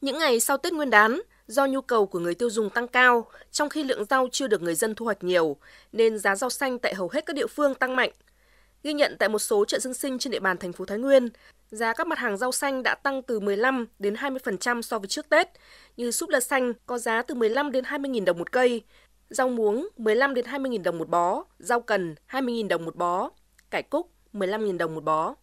Những ngày sau Tết Nguyên đán, do nhu cầu của người tiêu dùng tăng cao, trong khi lượng rau chưa được người dân thu hoạch nhiều, nên giá rau xanh tại hầu hết các địa phương tăng mạnh. Ghi nhận tại một số chợ dân sinh trên địa bàn thành phố Thái Nguyên, giá các mặt hàng rau xanh đã tăng từ 15 đến 20% so với trước Tết, như súp lơ xanh có giá từ 15 đến 20.000 đồng một cây, rau muống 15 đến 20.000 đồng một bó, rau cần 20.000 đồng một bó, cải cúc 15.000 đồng một bó.